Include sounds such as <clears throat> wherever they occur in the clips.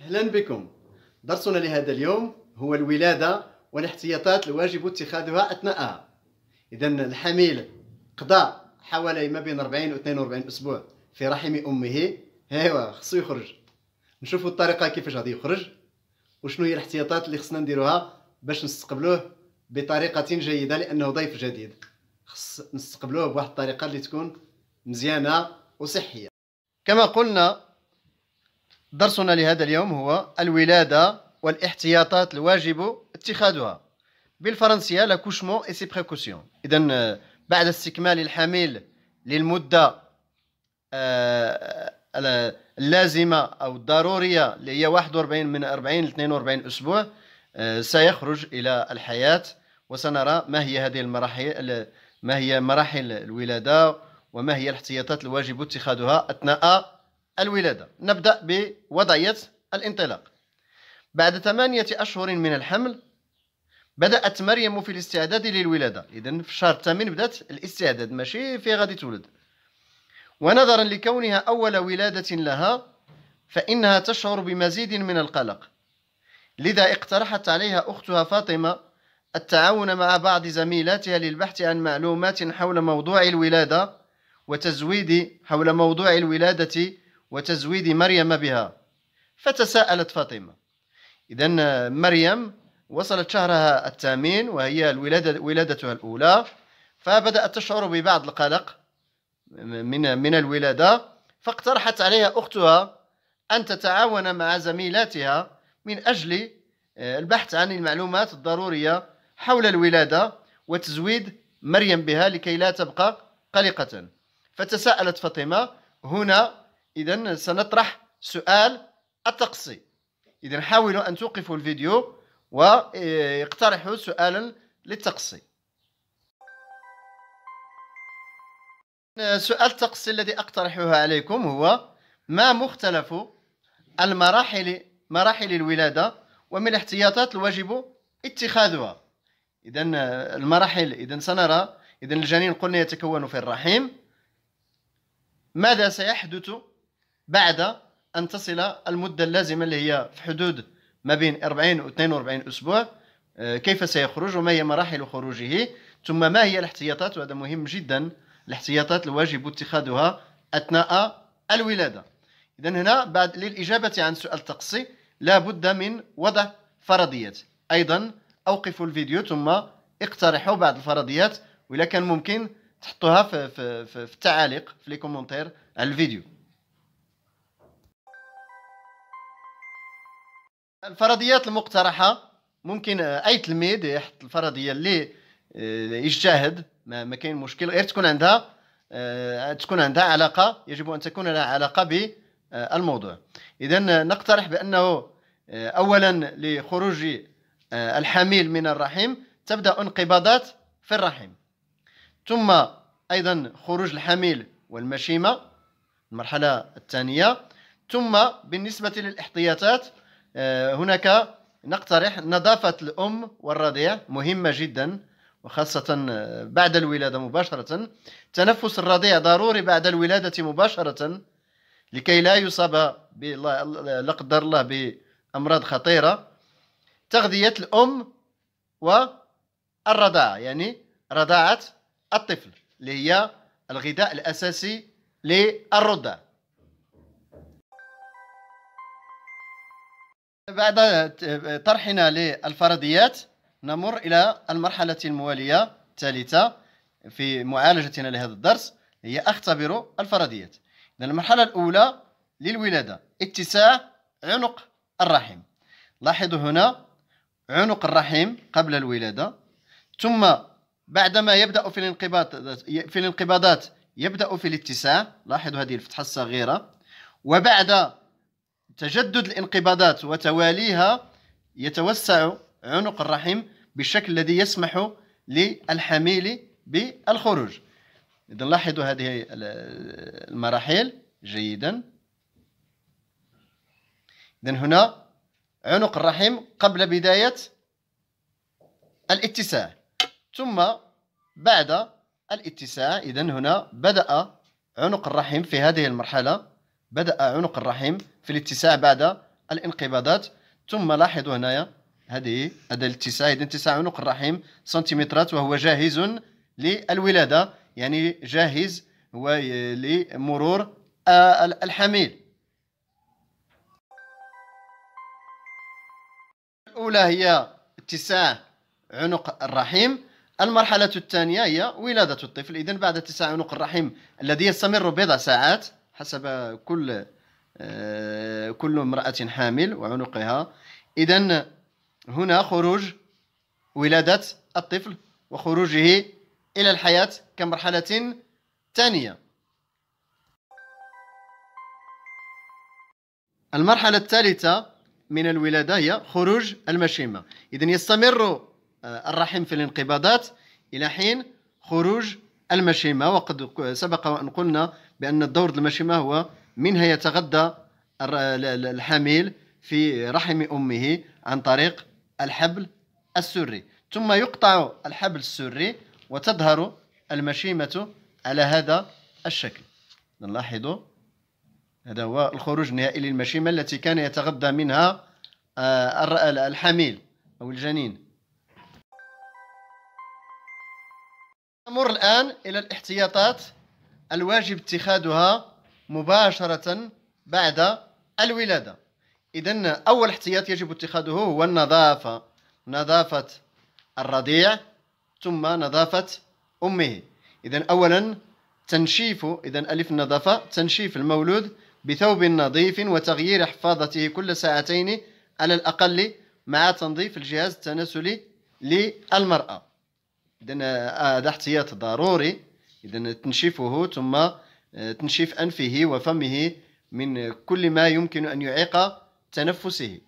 اهلا بكم درسنا لهذا اليوم هو الولاده والاحتياطات الواجب اتخاذها اثناءها اذا الحميل قضى حوالي ما بين 40 و 42 اسبوع في رحم امه ايوا خصو يخرج نشوفوا الطريقه كيفاش غادي يخرج وشنو هي الاحتياطات اللي خصنا نديروها باش نستقبلوه بطريقه جيده لانه ضيف جديد خص نستقبلوه بواحد الطريقه اللي تكون مزيانة وصحية كما قلنا درسنا لهذا اليوم هو الولادة والاحتياطات الواجب اتخاذها بالفرنسية لا كوشمون اي سي بريكوسيون إذا بعد استكمال الحامل للمدة آه، اللازمة أو الضرورية اللي هي 41 من 40 ل 42 أسبوع آه، سيخرج إلى الحياة وسنرى ما هي هذه المراحل ما هي مراحل الولادة وما هي الاحتياطات الواجب اتخاذها أثناء الولادة نبدأ بوضعية الانطلاق بعد ثمانية أشهر من الحمل بدأت مريم في الاستعداد للولادة إذن في شهر الثامن بدأت الاستعداد ماشي في غادي تولد ونظرا لكونها أول ولادة لها فإنها تشعر بمزيد من القلق لذا اقترحت عليها أختها فاطمة التعاون مع بعض زميلاتها للبحث عن معلومات حول موضوع الولادة وتزويد حول موضوع الولادة وتزويد مريم بها فتساءلت فاطمة إذا مريم وصلت شهرها الثامن وهي الولادة ولادتها الأولى فبدأت تشعر ببعض القلق من من الولادة فاقترحت عليها أختها أن تتعاون مع زميلاتها من أجل آه، البحث عن المعلومات الضرورية حول الولادة وتزويد مريم بها لكي لا تبقى قلقة فتساءلت فاطمة هنا إذا سنطرح سؤال الطقسي إذا حاولوا أن توقفوا الفيديو ويقترحوا سؤالا للتقصي سؤال التقصي الذي أقترحه عليكم هو ما مختلف المراحل مراحل الولادة ومن الاحتياطات الواجب اتخاذها إذا المراحل إذا سنرى إذا الجنين قلنا يتكون في الرحم ماذا سيحدث بعد أن تصل المدة اللازمة اللي هي في حدود ما بين 40 و 42 أسبوع آه، كيف سيخرج وما هي مراحل خروجه ثم ما هي الاحتياطات وهذا مهم جدا الاحتياطات الواجب اتخاذها أثناء الولادة إذا هنا بعد للإجابة عن سؤال التقصي لا بد من وضع فرضيات أيضا أوقفوا الفيديو ثم اقترحوا بعض الفرضيات وإذا كان ممكن تحطوها في في في, في التعاليق في لي كومونتير على الفيديو الفرضيات المقترحه ممكن اي تلميذ يحط الفرضيه اللي آه، يجتهد ما, ما كاين مشكل غير تكون عندها آه، تكون عندها علاقه يجب ان تكون لها علاقه بالموضوع آه، اذا نقترح بانه اولا لخروج الحميل من الرحم تبدا انقباضات في الرحم ثم أيضا خروج الحميل والمشيمة المرحلة الثانية ثم بالنسبة للإحتياطات آه، هناك نقترح نظافة الأم والرضيع مهمة جدا وخاصة آه، بعد الولادة مباشرة تنفس الرضيع ضروري بعد الولادة مباشرة لكي لا يصاب لا قدر الله بأمراض خطيرة تغذية الأم والرضاعة يعني رضاعة الطفل اللي هي الغذاء الأساسي للرضع بعد طرحنا للفرضيات نمر إلى المرحلة الموالية الثالثة في معالجتنا لهذا الدرس هي أختبر الفرضيات المرحلة الأولى للولادة اتساع عنق الرحم لاحظوا هنا عنق الرحم قبل الولادة ثم بعدما يبدأ في الانقباض في الانقباضات يبدأ في الاتساع لاحظوا هذه الفتحة الصغيرة وبعد تجدد الانقباضات وتواليها يتوسع عنق الرحم بالشكل الذي يسمح للحميل بالخروج إذا لاحظوا هذه المراحل جيدا إذا هنا عنق الرحم قبل بداية الاتساع ثم بعد الاتساع إذا هنا بدأ عنق الرحم في هذه المرحلة بدأ عنق الرحم في الاتساع بعد الانقباضات ثم لاحظوا هنايا هذه هذا الاتساع إذا اتساع عنق الرحم سنتيمترات وهو جاهز للولادة يعني جاهز هو لمرور آه، الحميل الأولى هي اتساع عنق الرحم المرحلة الثانية هي ولادة الطفل إذا بعد اتساع عنق الرحم الذي يستمر بضع ساعات حسب كل آه، كل امرأة حامل وعنقها إذا هنا خروج ولادة الطفل وخروجه إلى الحياة كمرحلة ثانية المرحلة الثالثة من الولادة هي خروج المشيمة إذا يستمر آه، الرحم في الانقباضات إلى حين خروج المشيمة وقد سبق أن قلنا بأن الدور المشيمة هو منها يتغذى الحميل في رحم أمه عن طريق الحبل السري ثم يقطع الحبل السري وتظهر المشيمة على هذا الشكل نلاحظ هذا هو الخروج النهائي للمشيمة التي كان يتغذى منها آه، الحميل أو الجنين نمر الآن إلى الاحتياطات الواجب اتخاذها مباشرة بعد الولادة إذا أول احتياط يجب اتخاذه هو النظافة نظافة الرضيع ثم نظافة أمه إذا أولا تنشيف إذا ألف النظافة تنشيف المولود بثوب نظيف وتغيير حفاظته كل ساعتين على الأقل مع تنظيف الجهاز التناسلي للمرأة اذا آه، هذا آه احتياط ضروري اذا تنشفه ثم آه، تنشف انفه وفمه من كل ما يمكن ان يعيق تنفسه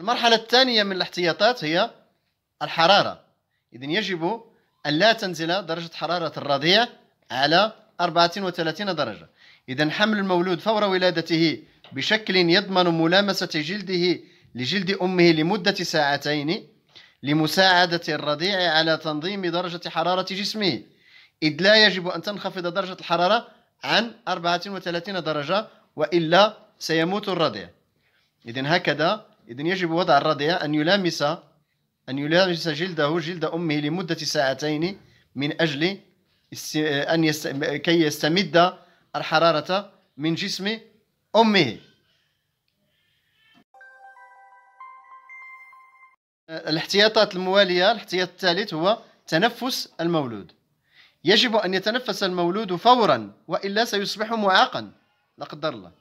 المرحلة الثانية من الاحتياطات هي الحرارة إذن يجب أن لا تنزل درجة حرارة الرضيع على 34 درجة إذن حمل المولود فور ولادته بشكل يضمن ملامسة جلده لجلد أمه لمدة ساعتين لمساعدة الرضيع على تنظيم درجة حرارة جسمه إذ لا يجب أن تنخفض درجة الحرارة عن 34 درجة وإلا سيموت الرضيع إذن هكذا إذن يجب وضع الرضيع أن يلامس أن يلامس جلده جلد أمه لمدة ساعتين من أجل أن يست... كي يستمد الحرارة من جسم أمه آه، الاحتياطات الموالية الاحتياط الثالث هو تنفس المولود يجب أن يتنفس المولود فورا وإلا سيصبح معاقا لا قدر الله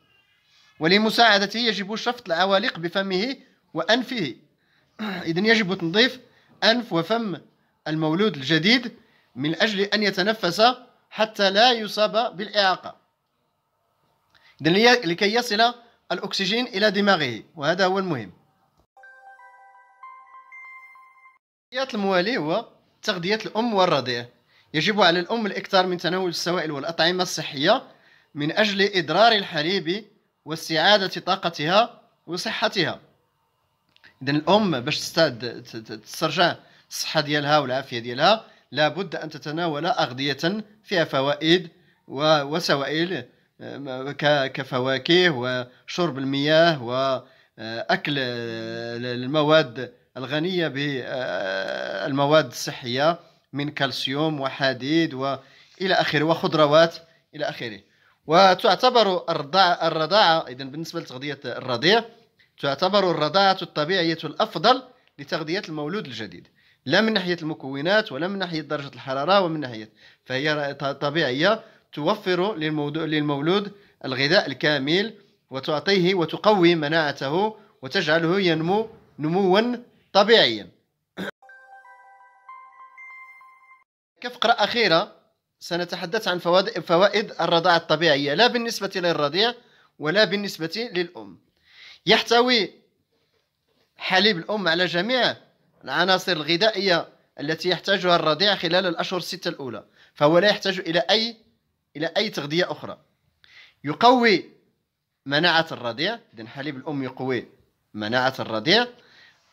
ولمساعدته يجب شفط العوالق بفمه وأنفه <clears throat> اذا يجب تنظيف أنف وفم المولود الجديد من أجل أن يتنفس حتى لا يصاب بالإعاقة اذا لكي يصل الأكسجين إلى دماغه وهذا هو المهم تغذية الموالي هو تغذية الأم والرضيع يجب على الأم الإكثار من تناول السوائل والأطعمة الصحية من أجل إدرار الحليب واستعادة طاقتها وصحتها إذا الأم باش تسترجع الصحة ديالها والعافية ديالها لابد أن تتناول أغذية فيها فوائد وسوائل آه، كفواكه وشرب المياه وأكل آه، آه، المواد الغنية بالمواد الصحية من كالسيوم وحديد وإلى آخره وخضروات إلى آخره وتعتبر الرضاعة, إذا بالنسبة لتغذية الرضيع تعتبر الرضاعة الطبيعية الأفضل لتغذية المولود الجديد لا من ناحية المكونات ولا من ناحية درجة الحرارة ومن ناحية فهي طبيعية توفر للمولود الغذاء الكامل وتعطيه وتقوي مناعته وتجعله ينمو نموا طبيعيا كفقرة أخيرة سنتحدث عن فوائد الرضاعة الطبيعية لا بالنسبة للرضيع ولا بالنسبة للأم يحتوي حليب الأم على جميع العناصر الغذائية التي يحتاجها الرضيع خلال الأشهر الستة الأولى فهو لا يحتاج إلى أي إلى أي تغذية أخرى يقوي مناعة الرضيع إذن حليب الأم يقوي مناعة الرضيع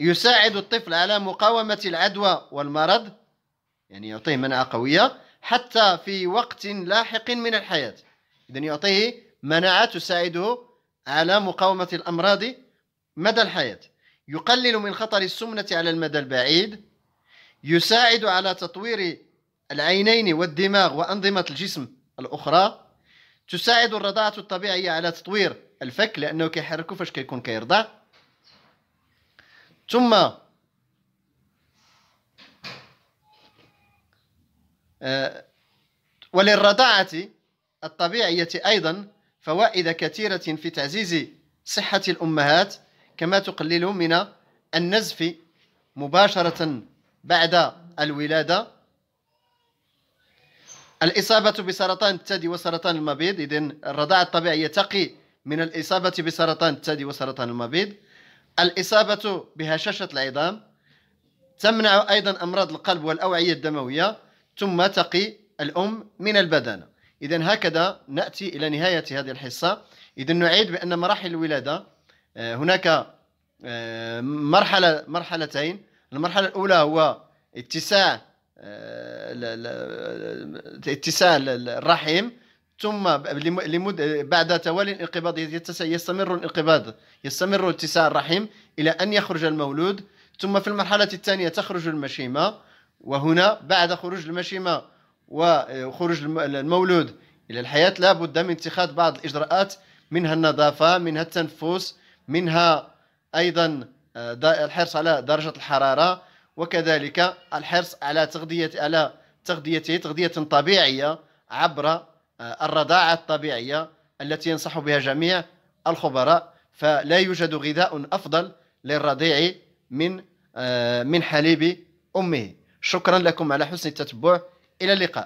يساعد الطفل على مقاومة العدوى والمرض يعني يعطيه مناعة قوية حتى في وقت لاحق من الحياة إذا يعطيه مناعة تساعده على مقاومة الأمراض مدى الحياة يقلل من خطر السمنة على المدى البعيد يساعد على تطوير العينين والدماغ وأنظمة الجسم الأخرى تساعد الرضاعة الطبيعية على تطوير الفك لأنه كيحركو فاش كيكون كيرضع ثم آه، وللرضاعة الطبيعية أيضا فوائد كثيرة في تعزيز صحة الأمهات كما تقلل من النزف مباشرة بعد الولادة الإصابة بسرطان الثدي وسرطان المبيض إذن الرضاعة الطبيعية تقي من الإصابة بسرطان الثدي وسرطان المبيض الإصابة بهشاشة العظام تمنع أيضا أمراض القلب والأوعية الدموية ثم تقي الأم من البدانة إذا هكذا نأتي إلى نهاية هذه الحصة إذا نعيد بأن مراحل الولادة آه، هناك آه، مرحلة مرحلتين المرحلة الأولى هو اتساع آه، اتساع الرحم ثم لمد... بعد توالي الانقباض يتس... يستمر الانقباض يستمر اتساع الرحم الى ان يخرج المولود ثم في المرحله الثانيه تخرج المشيمه وهنا بعد خروج المشيمه وخروج المولود الى الحياه لابد من اتخاذ بعض الاجراءات منها النظافه منها التنفس منها ايضا آه، الحرص على درجه الحراره وكذلك الحرص على تغذيه على تغذيته تغذيه طبيعيه عبر آه، الرضاعة الطبيعية التي ينصح بها جميع الخبراء فلا يوجد غذاء أفضل للرضيع من آه، من حليب أمه شكرا لكم على حسن التتبع إلى اللقاء